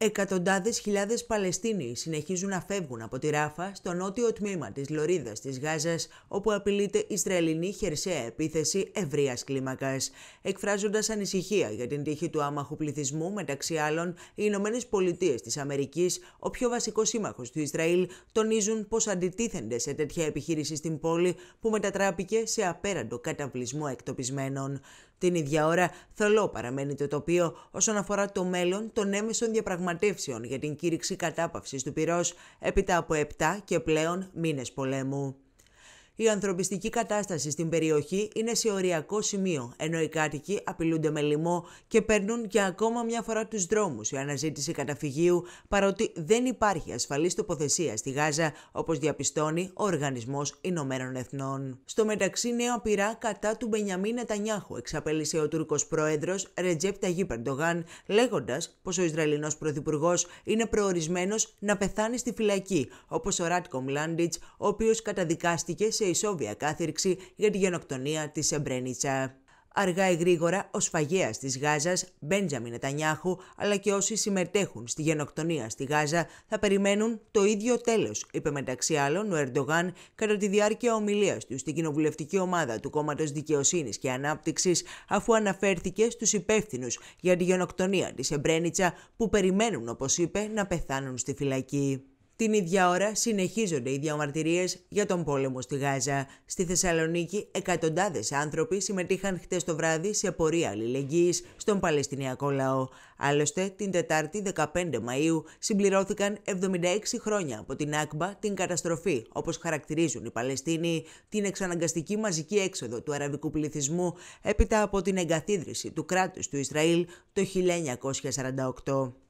Εκατοντάδες χιλιάδες Παλαιστίνοι συνεχίζουν να φεύγουν από τη Ράφα στο νότιο τμήμα της Λωρίδας της Γάζας, όπου απειλείται Ισραηλινή χερσαία επίθεση ευρείας κλίμακας, εκφράζοντας ανησυχία για την τύχη του άμαχου πληθυσμού, μεταξύ άλλων, οι Ηνωμένες Πολιτείες της Αμερικής, ο πιο βασικός σύμμαχος του Ισραήλ, τονίζουν πως αντιτίθενται σε τέτοια επιχείρηση στην πόλη που μετατράπηκε σε απέραντο καταβλισμό εκτοπισμένων. Την ίδια ώρα, θολό παραμένει το τοπίο όσον αφορά το μέλλον των έμεσων διαπραγματεύσεων για την κήρυξη κατάπαυσης του πυρός έπειτα από 7 και πλέον μήνες πολέμου. Η ανθρωπιστική κατάσταση στην περιοχή είναι σε οριακό σημείο, ενώ οι κάτοικοι απειλούνται με λοιμό και παίρνουν και ακόμα μια φορά τους δρόμους η αναζήτηση καταφυγίου, παρότι δεν υπάρχει ασφαλής τοποθεσία στη Γάζα, όπως διαπιστώνει ο Οργανισμός Ηνωμένων Εθνών. Στο μεταξύ, νέα πειρά κατά του Μπενιαμίν Νετανιάχου εξαπέλυσε ο Τούρκος πρόεδρος Ρετζέπ Ταγί Περντογάν, λέγοντας πως ο Ισραηλινός πρωθυπουργός είναι προορισμένος να πεθάνει στη φυλακή, όπως ο Ράτκομ Λάντιτς, ο οποίος καταδικάστηκε σε ισόβια κάθυρξη για τη γενοκτονία της Σεμπρένιτσα. Αργά ή γρήγορα, ο σφαγέας της Γάζας, Μπέντζαμι Νετανιάχου, αλλά και όσοι συμμετέχουν στη γενοκτονία στη Γάζα, θα περιμένουν το ίδιο τέλος, είπε μεταξύ άλλων ο Ερντογάν κατά τη διάρκεια ομιλίας του στην κοινοβουλευτική ομάδα του Κόμματος Δικαιοσύνης και Ανάπτυξης, αφού αναφέρθηκε στους υπεύθυνους για τη γενοκτονία της Εμπρένιτσα, που περιμένουν, όπως είπε, να πεθάνουν στη φυλακή. Την ίδια ώρα συνεχίζονται οι διαμαρτυρίες για τον πόλεμο στη Γάζα. Στη Θεσσαλονίκη εκατοντάδες άνθρωποι συμμετείχαν χτες το βράδυ σε πορεία αλληλεγγύης στον Παλαιστινιακό λαό. Άλλωστε, την Τετάρτη 15 Μαΐου συμπληρώθηκαν 76 χρόνια από την Άκμπα, την καταστροφή, όπως χαρακτηρίζουν οι Παλαιστίνοι, την εξαναγκαστική μαζική έξοδο του αραβικού πληθυσμού έπειτα από την εγκαθίδρυση του κράτους του Ισραήλ το 1948.